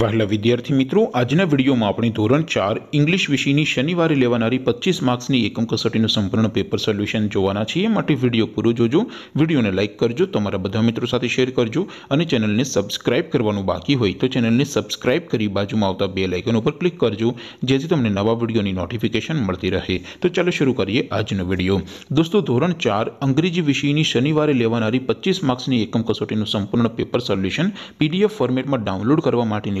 વહેલા વિદ્યાર્થી મિત્રો આજના વિડીયોમાં આપણે ધોરણ ચાર ઇંગ્લિશ વિષયની શનિવારે લેવાનારી પચીસ માર્ક્સની એકમ કસોટીનું સંપૂર્ણ પેપર સોલ્યુશન જોવાના છીએ માટે વિડીયો પૂરો જોજો વિડીયોને લાઇક કરજો તમારા બધા મિત્રો સાથે શેર કરજો અને ચેનલને સબસ્ક્રાઇબ કરવાનું બાકી હોય તો ચેનલને સબસ્ક્રાઇબ કરી બાજુમાં આવતા બે લાઇકન ઉપર ક્લિક કરજો જેથી તમને નવા વિડીયોની નોટિફિકેશન મળતી રહે તો ચાલો શરૂ કરીએ આજનો વિડીયો દોસ્તો ધોરણ ચાર અંગ્રેજી વિષયની શનિવારે લેવાનારી પચીસ માર્ક્સની એકમ કસોટીનું સંપૂર્ણ પેપર સોલ્યુશન પીડીએફ ફોર્મેટમાં ડાઉનલોડ કરવા માટેની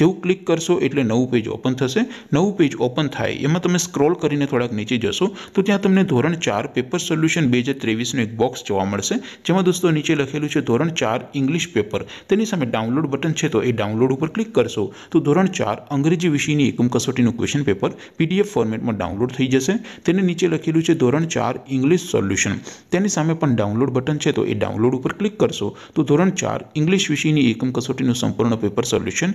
જેવું ક્લિક કરશો એટલે નવું પેજ ઓપન થશે નવું પેજ ઓપન થાય એમાં તમે સ્ક્રોલ કરીને થોડાક નીચે જશો તો ત્યાં તમને ધોરણ ચાર પેપર સોલ્યુશન બે હજાર ત્રેવીસનું એક બોક્સ જોવા મળશે જેમાં દોસ્તો નીચે લખેલું છે ધોરણ ચાર ઇંગ્લિશ પેપર તેની સામે ડાઉનલોડ બટન છે તો એ ડાઉનલોડ ઉપર ક્લિક કરશો તો ધોરણ ચાર અંગ્રેજી વિષયની એકમ કસોટીનું ક્વેશ્ચન પેપર પીડીએફ ફોર્મેટમાં ડાઉનલોડ થઈ જશે તેને નીચે લખેલું છે ધોરણ ચાર ઇંગ્લિશ સોલ્યુશન તેની સામે પણ ડાઉનલોડ બટન છે તો એ ડાઉનલોડ ઉપર ક્લિક કરશો તો ધોરણ ચાર ઇંગ્લિશ વિષયની એકમ કસોટીનું સંપૂર્ણ પેપર સોલ્યુશન